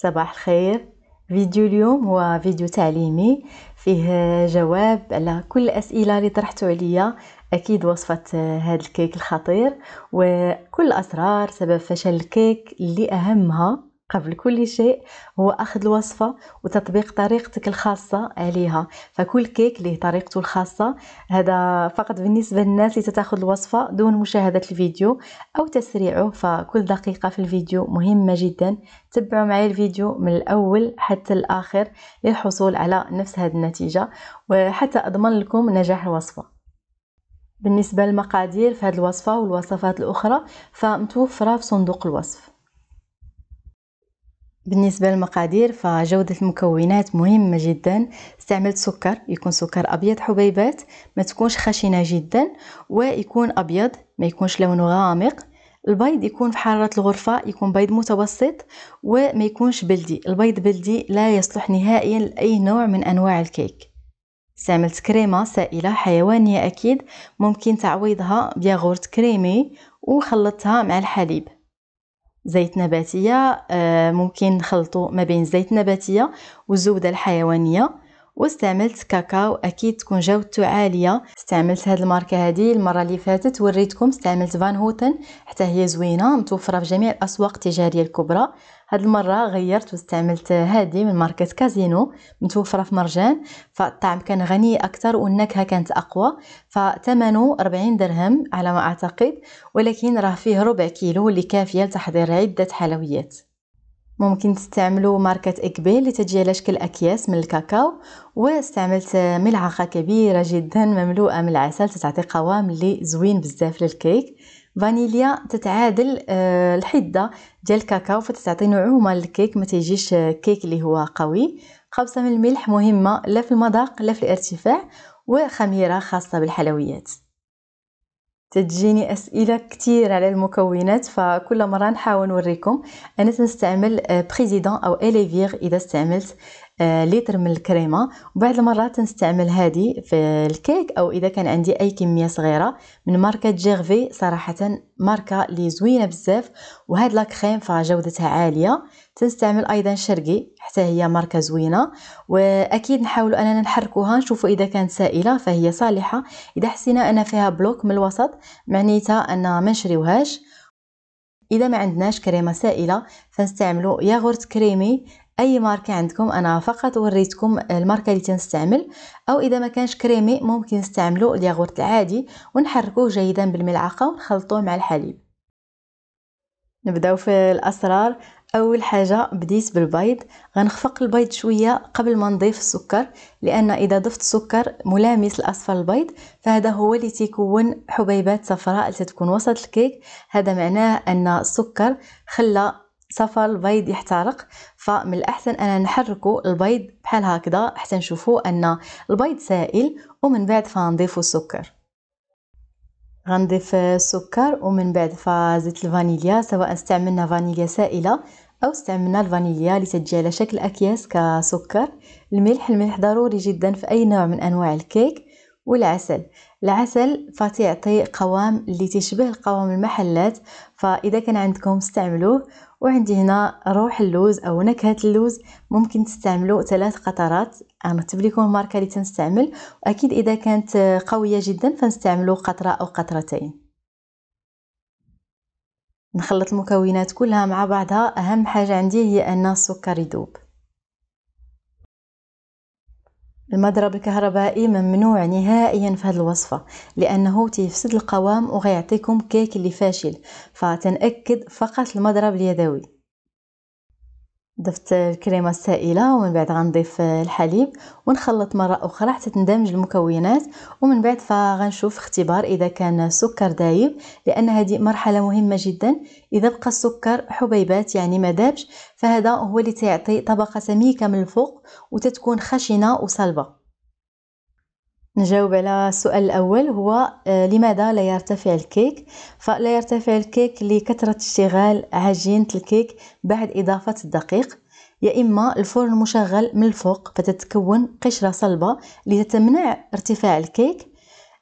صباح الخير فيديو اليوم هو فيديو تعليمي فيه جواب على كل الأسئلة اللي طرحتوا عليا أكيد وصفة هذا الكيك الخطير وكل أسرار سبب فشل الكيك اللي أهمها قبل كل شيء هو أخذ الوصفة وتطبيق طريقتك الخاصة عليها فكل كيك له طريقته الخاصة هذا فقط بالنسبة للناس اللي تاخذ الوصفة دون مشاهدة الفيديو أو تسريعه فكل دقيقة في الفيديو مهمة جدا تبعوا معي الفيديو من الأول حتى الآخر للحصول على نفس هذه النتيجة وحتى أضمن لكم نجاح الوصفة بالنسبة للمقادير في هذه الوصفة والوصفات الأخرى فمتوفرة في صندوق الوصف بالنسبة للمقادير فجودة المكونات مهمة جدا استعملت سكر يكون سكر أبيض حبيبات ما تكونش خشنة جدا ويكون أبيض ما يكونش لونه غامق البيض يكون في حرارة الغرفة يكون بيض متوسط وما يكونش بلدي البيض بلدي لا يصلح نهائيا لأي نوع من أنواع الكيك استعملت كريمة سائلة حيوانية أكيد ممكن تعويضها بياغورت كريمي وخلطتها مع الحليب زيت نباتيه آه، ممكن نخلطو ما بين الزيت النباتيه والزبده الحيوانيه واستعملت كاكاو اكيد تكون جودته عاليه استعملت هاد الماركه هادي المره اللي فاتت وريتكم استعملت فان هوتن حتى هي زوينه متوفره في جميع الاسواق التجاريه الكبرى هاد المره غيرت واستعملت هذه من ماركه كازينو متوفره في مرجان فالطعم كان غني اكثر والنكهه كانت اقوى فثمنه 40 درهم على ما اعتقد ولكن راه فيه ربع كيلو اللي كافيه لتحضير عده حلويات ممكن تستعملوا ماركة إكبي اللي تجي على شكل أكياس من الكاكاو واستعملت ملعقة كبيرة جدا مملوءة من العسل تتعطي قوام اللي زوين بزاف للكيك فانيليا تتعادل آه، الحده ديال الكاكاو فتتعطي نعومه للكيك ما تيجيش آه، كيك اللي هو قوي خبزه من الملح مهمه لا في المذاق لا في الارتفاع وخميره خاصه بالحلويات تجيني اسئله كثير على المكونات فكل مره نحاول نوريكم انا تنستعمل بريزيدون آه، او اليفير اذا استعملت آه، لتر من الكريمه وبعض المرات نستعمل هذه في الكيك او اذا كان عندي اي كميه صغيره من ماركه جيرفي صراحه ماركه اللي زوينه بزاف وهاد لا فجودتها عاليه تنستعمل ايضا شرقي حتى هي ماركه زوينه واكيد نحاول اننا نحركوها نشوفوا اذا كانت سائله فهي صالحه اذا حسينا ان فيها بلوك من الوسط معنيتها ان ما نشريوهاش اذا ما عندناش كريمه سائله فنستعملوا ياغورت كريمي اي ماركه عندكم انا فقط وريتكم الماركه اللي تنستعمل او اذا ما كانش كريمي ممكن نستعملوا الياغورت العادي ونحركوه جيدا بالملعقه ونخلطوه مع الحليب نبداو في الاسرار اول حاجه بديت بالبيض غنخفق البيض شويه قبل ما نضيف السكر لان اذا ضفت سكر ملامس لاصفر البيض فهذا هو اللي تيكون حبيبات صفراء اللي تتكون وسط الكيك هذا معناه ان السكر خلى صفى البيض يحترق فمن الأحسن أنا نحركو البيض بحال هكذا حتى نشوفو أن البيض سائل ومن بعد فنضيفو السكر غنضيف السكر ومن بعد فزيت الفانيليا سواء استعملنا فانيليا سائله او استعملنا الفانيليا اللي تجي على شكل اكياس كسكر الملح الملح ضروري جدا في اي نوع من انواع الكيك والعسل العسل فتيعطي قوام اللي تشبه القوام المحلات فاذا كان عندكم استعملوه وعندي هنا روح اللوز او نكهه اللوز ممكن تستعملوا ثلاث قطرات نكتب لكم الماركه اللي تنستعمل واكيد اذا كانت قويه جدا فنستعملوا قطره او قطرتين نخلط المكونات كلها مع بعضها اهم حاجه عندي هي ان السكر يذوب المضرب الكهربائي ممنوع نهائيا في هذه الوصفة لأنه تيفسد القوام وغيعطيكم كيك اللي فاشل فتنأكد فقط المضرب اليدوي ضفت الكريمه السائله ومن بعد غنضيف الحليب ونخلط مره اخرى حتى تندمج المكونات ومن بعد فغنشوف اختبار اذا كان السكر دايب لان هذه مرحله مهمه جدا اذا بقى السكر حبيبات يعني ما دابش فهذا هو اللي تيعطي طبقه سميكه من الفوق وتتكون خشنه وصلبه نجاوب على السؤال الأول هو آه، لماذا لا يرتفع الكيك فلا يرتفع الكيك لكثرة اشتغال عجينة الكيك بعد إضافة الدقيق يا إما الفرن مشغل من الفوق فتتكون قشرة صلبة لتمنع ارتفاع الكيك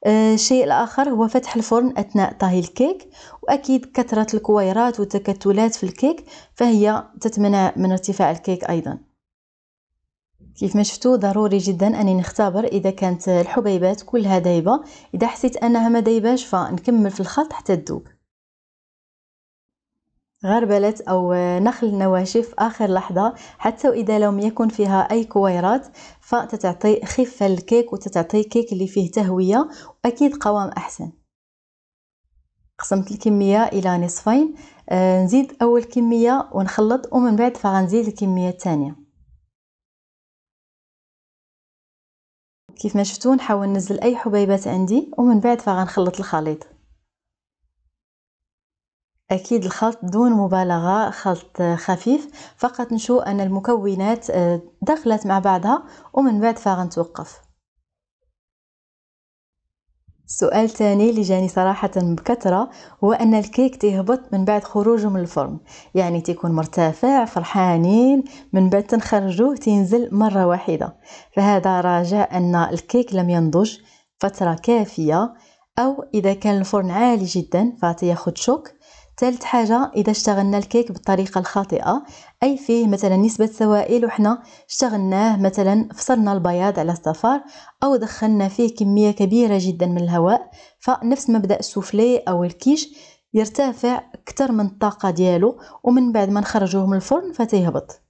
آه، الشيء الآخر هو فتح الفرن أثناء طهي الكيك وأكيد كثرة الكويرات والتكتلات في الكيك فهي تتمنع من ارتفاع الكيك أيضاً كيف ما شفتوا ضروري جدا اني نختبر اذا كانت الحبيبات كلها دايبه اذا حسيت انها ما دايباش فنكمل في الخلط حتى تذوب غربلت أو نخل النواشف آخر لحظة حتى وإذا لم يكن فيها أي كويرات فتتعطي خفة للكيك وتتعطي كيك اللي فيه تهوية وأكيد قوام أحسن قسمت الكمية إلى نصفين آه، نزيد أول كمية ونخلط ومن بعد فغنزيد الكمية الثانية كيف ما شفتوا نحاول ننزل اي حبيبات عندي ومن بعد فغنخلط الخليط اكيد الخلط دون مبالغه خلط خفيف فقط نشوف ان المكونات آه، دخلت مع بعضها ومن بعد فغنتوقف سؤال تاني اللي جاني صراحة بكثرة هو أن الكيك تهبط من بعد خروجه من الفرن يعني تيكون مرتفع فرحانين من بعد تنخرجوه تنزل مرة واحدة فهذا راجع أن الكيك لم ينضج فترة كافية أو إذا كان الفرن عالي جدا فتياخد شوك ثالث حاجة إذا اشتغلنا الكيك بالطريقة الخاطئة أي فيه مثلا نسبة سوائل وحنا اشتغلناه مثلا فصلنا البياض على الصفار أو دخلنا فيه كمية كبيرة جدا من الهواء فنفس مبدأ السوفلي أو الكيش يرتفع أكثر من الطاقة ديالو ومن بعد ما نخرجوه من الفرن فتيهبط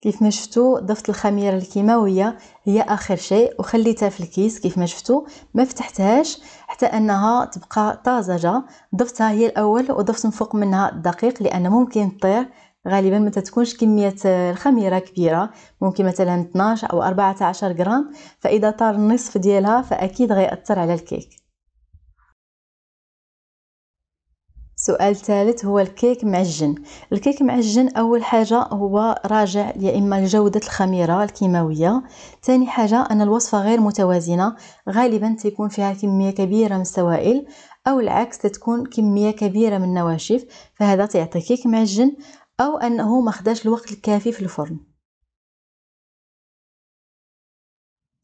كيف ما شفتوا ضفت الخميره الكيماويه هي اخر شيء وخليتها في الكيس كيف ما شفتوا ما فتحتهاش حتى انها تبقى طازجه ضفتها هي الاول وضفت من فوق منها الدقيق لان ممكن تطير غالبا ما تكونش كمية الخميرة كبيرة ممكن مثلا 12 أو 14 غرام فإذا طار النصف ديالها فأكيد غيأثر على الكيك سؤال ثالث هو الكيك معجن الكيك معجن اول حاجه هو راجع يا اما لجوده الخميره الكيماويه ثاني حاجه ان الوصفه غير متوازنه غالبا تكون فيها كميه كبيره من السوائل او العكس تكون كميه كبيره من النواشف فهذا تعطي كيك معجن او انه ما الوقت الكافي في الفرن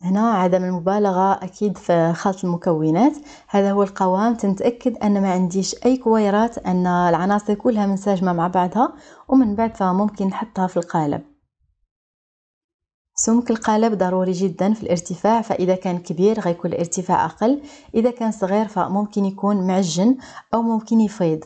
هنا عدم المبالغة أكيد في خلط المكونات هذا هو القوام تنتأكد أن ما عنديش أي كويرات أن العناصر كلها منسجمة مع بعضها ومن بعد فممكن نحطها في القالب سمك القالب ضروري جدا في الارتفاع فإذا كان كبير غيكون الارتفاع أقل إذا كان صغير فممكن يكون معجن أو ممكن يفيض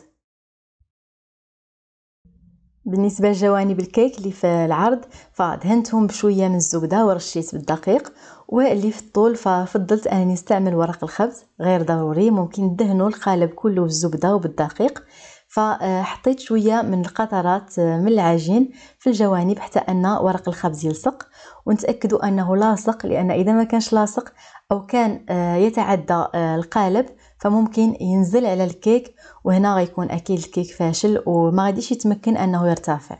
بالنسبه لجوانب الكيك اللي في العرض فدهنتهم بشويه من الزبده ورشيت بالدقيق واللي في الطول ففضلت انني نستعمل ورق الخبز غير ضروري ممكن تدهنوا القالب كله بالزبده وبالدقيق فحطيت شوية من القطرات آه، من العجين في الجوانب حتى ان ورق الخبز يلصق ونتأكدوا انه لاصق لان اذا ما كانش لاصق او كان آه، يتعدى آه، القالب فممكن ينزل على الكيك وهنا غيكون اكيد الكيك فاشل وما غاديش يتمكن انه يرتفع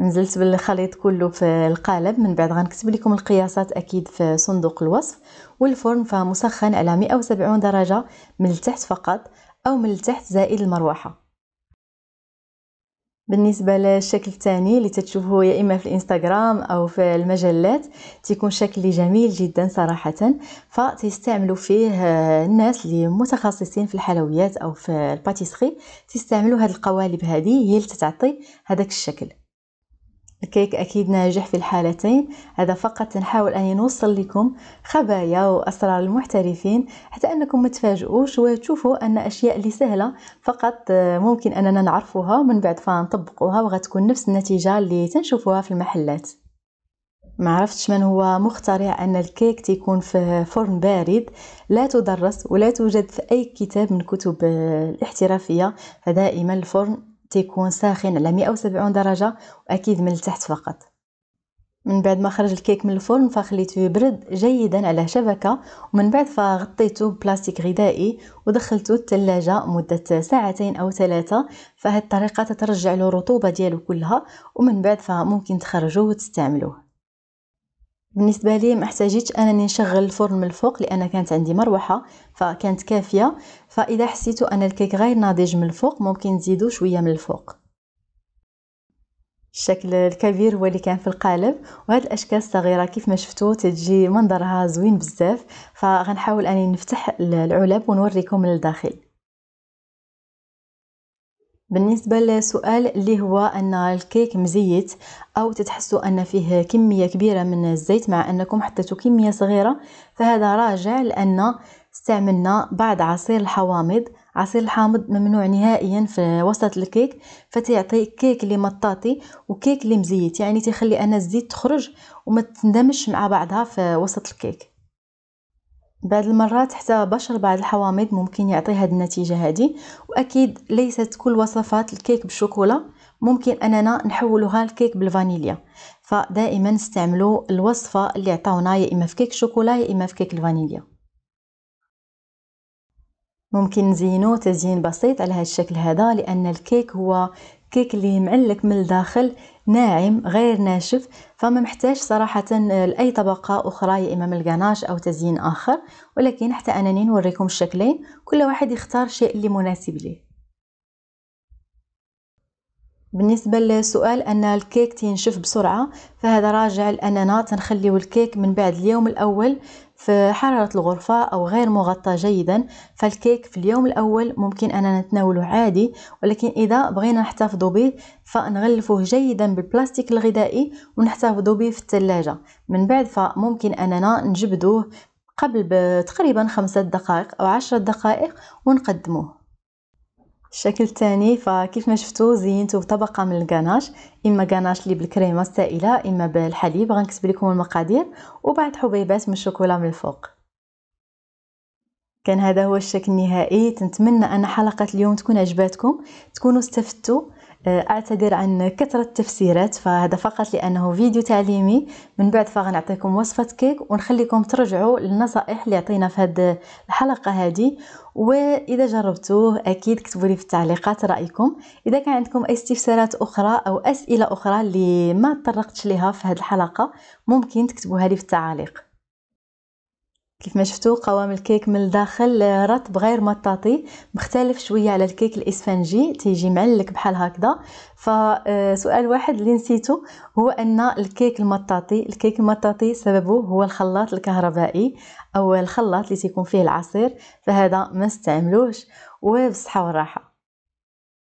نزلت بالخليط كله في القالب من بعد غنكتب لكم القياسات اكيد في صندوق الوصف والفرن فمسخن على 170 درجه من التحت فقط او من التحت زائد المروحه بالنسبه للشكل الثاني اللي تتشوفوه يا اما في الانستغرام او في المجلات تيكون شكل جميل جدا صراحه فتستعملوا فيه الناس اللي متخصصين في الحلويات او في الباتيسري تستعملوا هاد القوالب هذه هي اللي تتعطي هذاك الشكل الكيك أكيد ناجح في الحالتين هذا فقط نحاول أن نوصل لكم خبايا وأسرار المحترفين حتى أنكم متفاجئوش وتشوفوا أن أشياء اللي سهلة فقط ممكن أننا نعرفوها ومن بعد فنطبقوها وغتكون نفس النتيجة اللي تنشوفوها في المحلات ما عرفتش من هو مخترع ان الكيك تيكون في فرن بارد لا تدرس ولا توجد في اي كتاب من كتب الاحترافيه فدائما الفرن تيكون ساخن على 170 درجه واكيد من التحت فقط من بعد ما خرج الكيك من الفرن فخليته يبرد جيدا على شبكه ومن بعد فغطيته ببلاستيك غذائي ودخلته الثلاجه مده ساعتين او ثلاثه فهاد الطريقه تترجع له الرطوبه ديالو كلها ومن بعد فممكن تخرجوه وتستعملوه بالنسبه لي ما احتاجيتش انني نشغل الفرن من الفوق لان كانت عندي مروحه فكانت كافيه فاذا حسيتو ان الكيك غير ناضج من الفوق ممكن تزيدوا شويه من الفوق الشكل الكبير هو اللي كان في القالب وهاد الاشكال الصغيره كيف ما شفتوا تجي منظرها زوين بزاف فغنحاول اني نفتح العلب ونوريكم من الداخل بالنسبة للسؤال اللي هو أن الكيك مزيت أو تتحسوا أن فيه كمية كبيرة من الزيت مع أنكم حطيتوا كمية صغيرة فهذا راجع لأن استعملنا بعض عصير الحوامض عصير الحامض ممنوع نهائيا في وسط الكيك فتيعطي كيك اللي مطاطي وكيك اللي مزيت يعني تيخلي أن الزيت تخرج وما تندمش مع بعضها في وسط الكيك بعض المرات حتى بشر بعض الحوامض ممكن يعطي هاد النتيجه هذه واكيد ليست كل وصفات الكيك بالشوكولا ممكن اننا نحولوها لكيك بالفانيليا فدائما نستعملوا الوصفه اللي عطاونا يا اما في كيك الشوكولا يا اما في كيك الفانيليا ممكن نزينو تزيين بسيط على هذا الشكل هذا لان الكيك هو كيك اللي معلك من الداخل ناعم غير ناشف فما محتاج صراحة لأي طبقة أخرى يا إما من أو تزيين آخر ولكن حتى أنني نوريكم الشكلين كل واحد يختار شيء اللي مناسب ليه بالنسبة لسؤال أن الكيك تنشف بسرعة فهذا راجع لأننا تنخليو الكيك من بعد اليوم الأول في حرارة الغرفة أو غير مغطى جيدا فالكيك في اليوم الأول ممكن أننا نتناوله عادي ولكن إذا بغينا نحتفظ به فنغلفوه جيدا بالبلاستيك الغذائي ونحتفظ به في الثلاجة من بعد فممكن أننا نجبدوه قبل تقريبا خمسة دقائق أو عشرة دقائق ونقدموه الشكل الثاني فكيف ما شفتوا زينته بطبقه من الكناش اما كناش اللي بالكريمه السائله اما بالحليب غنكتب لكم المقادير وبعض حبيبات من الشوكولا من الفوق كان هذا هو الشكل النهائي تنتمنى ان حلقه اليوم تكون عجباتكم تكونوا استفدتوا آه، أعتذر عن كثرة التفسيرات فهذا فقط لأنه فيديو تعليمي من بعد فغنعطيكم وصفة كيك ونخليكم ترجعوا للنصائح اللي عطينا في هذه الحلقة هذه وإذا جربتوه أكيد كتبوا لي في التعليقات رأيكم إذا كان عندكم أي استفسارات أخرى أو أسئلة أخرى اللي ما تطرقتش لها في هذه الحلقة ممكن تكتبوها لي في التعليقات كيف ما شفتوا قوام الكيك من الداخل آه، رطب غير مطاطي مختلف شويه على الكيك الاسفنجي تيجي معلك بحال هكذا فسؤال آه، واحد اللي نسيته هو ان الكيك المطاطي الكيك المطاطي سببه هو الخلاط الكهربائي او الخلاط اللي تيكون فيه العصير فهذا ما استعملوش وبالصحه والراحه